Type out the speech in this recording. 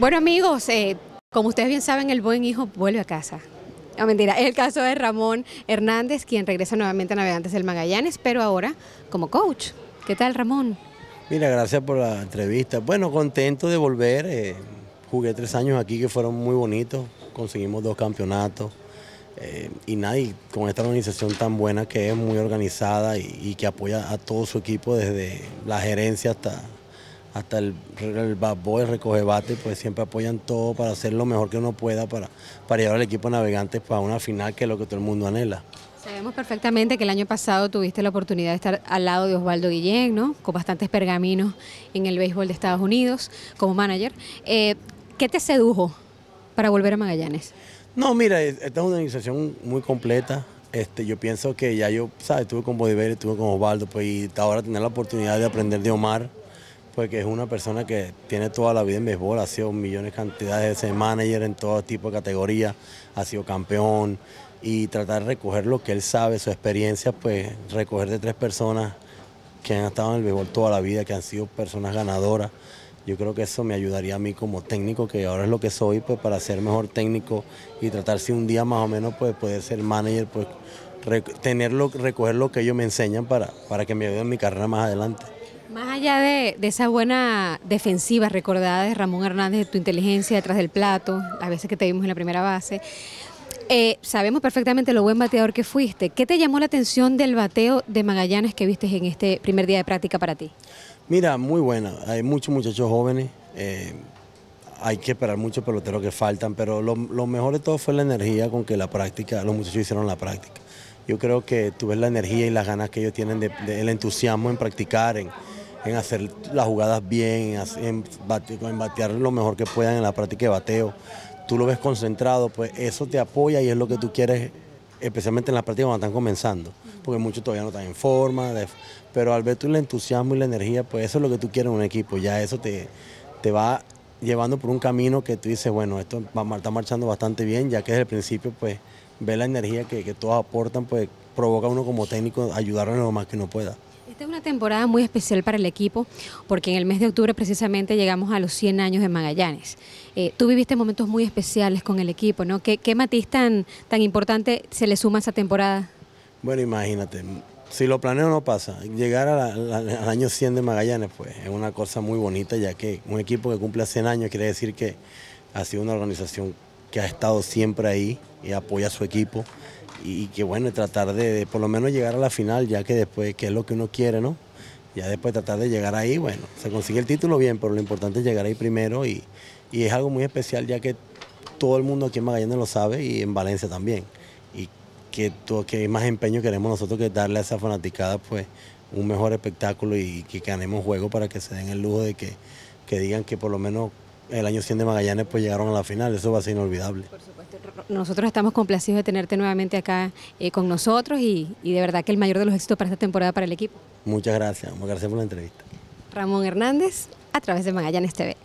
Bueno amigos, eh, como ustedes bien saben, el buen hijo vuelve a casa. No, mentira, es el caso de Ramón Hernández, quien regresa nuevamente a Navegantes del Magallanes, pero ahora como coach. ¿Qué tal, Ramón? Mira, gracias por la entrevista. Bueno, contento de volver. Eh, jugué tres años aquí que fueron muy bonitos. Conseguimos dos campeonatos. Eh, y nadie con esta organización tan buena que es muy organizada y que apoya a todo su equipo desde la gerencia hasta hasta el, bad boy, el bate, pues siempre apoyan todo para hacer lo mejor que uno pueda para, para llevar al equipo navegante para una final que es lo que todo el mundo anhela. Sabemos perfectamente que el año pasado tuviste la oportunidad de estar al lado de Osvaldo Guillén, ¿no? Con bastantes pergaminos en el béisbol de Estados Unidos como manager. Eh, ¿Qué te sedujo para volver a Magallanes? No, mira, esta es una organización muy completa. Este, yo pienso que ya yo, ¿sabes? Estuve con Bodiver, estuve con Osvaldo, pues, y ahora tener la oportunidad de aprender de Omar, que es una persona que tiene toda la vida en béisbol, ha sido millones de cantidades de manager en todo tipo de categorías, ha sido campeón y tratar de recoger lo que él sabe, su experiencia, pues recoger de tres personas que han estado en el béisbol toda la vida, que han sido personas ganadoras. Yo creo que eso me ayudaría a mí como técnico, que ahora es lo que soy, pues para ser mejor técnico y tratar si un día más o menos pues poder ser manager, pues tenerlo, recoger lo que ellos me enseñan para, para que me ayuden en mi carrera más adelante. Más allá de, esa buena defensiva recordada de Ramón Hernández, de tu inteligencia detrás del plato, a veces que te vimos en la primera base, eh, sabemos perfectamente lo buen bateador que fuiste. ¿Qué te llamó la atención del bateo de Magallanes que viste en este primer día de práctica para ti? Mira, muy buena. Hay muchos muchachos jóvenes. Eh, hay que esperar muchos peloteros que faltan, pero lo, mejor de todo fue la energía con que la práctica, los muchachos hicieron la práctica. Yo creo que tú ves la energía y las ganas que ellos tienen, el entusiasmo en practicar, en, en hacer las jugadas bien, en, batear lo mejor que puedan en la práctica de bateo. Tú lo ves concentrado, pues eso te apoya y es lo que tú quieres especialmente en la práctica cuando están comenzando, porque muchos todavía no están en forma, pero al ver tú el entusiasmo y la energía, pues eso es lo que tú quieres en un equipo, ya eso te, te va llevando por un camino que tú dices, bueno, esto está marchando bastante bien, ya que desde el principio, pues, ve la energía que, que todos aportan, pues, provoca a uno como técnico ayudarle lo más que no pueda temporada muy especial para el equipo porque en el mes de octubre precisamente llegamos a los 100 años de Magallanes. Eh, tú viviste momentos muy especiales con el equipo, ¿no? ¿Qué, ¿Qué, matiz tan, tan importante se le suma a esa temporada? Bueno, imagínate, si lo planeo no pasa. Llegar a al año 100 de Magallanes pues es una cosa muy bonita ya que un equipo que cumple 100 años quiere decir que ha sido una organización que ha estado siempre ahí y apoya a su equipo y, que bueno, tratar de, por lo menos llegar a la final, ya que después, que es lo que uno quiere, ¿no? Ya después tratar de llegar ahí, bueno, se consigue el título bien, pero lo importante es llegar ahí primero y, es algo muy especial ya que todo el mundo aquí en Magallanes lo sabe y en Valencia también. Y que, que más empeño queremos nosotros que darle a esa fanaticada pues un mejor espectáculo y, que ganemos juego para que se den el lujo de que, que digan que por lo menos el año 100 de Magallanes pues llegaron a la final, eso va a ser inolvidable. Por supuesto, nosotros estamos complacidos de tenerte nuevamente acá eh, con nosotros y, y de verdad que el mayor de los éxitos para esta temporada para el equipo. Muchas gracias, muchas gracias por la entrevista. Ramón Hernández, a través de Magallanes TV.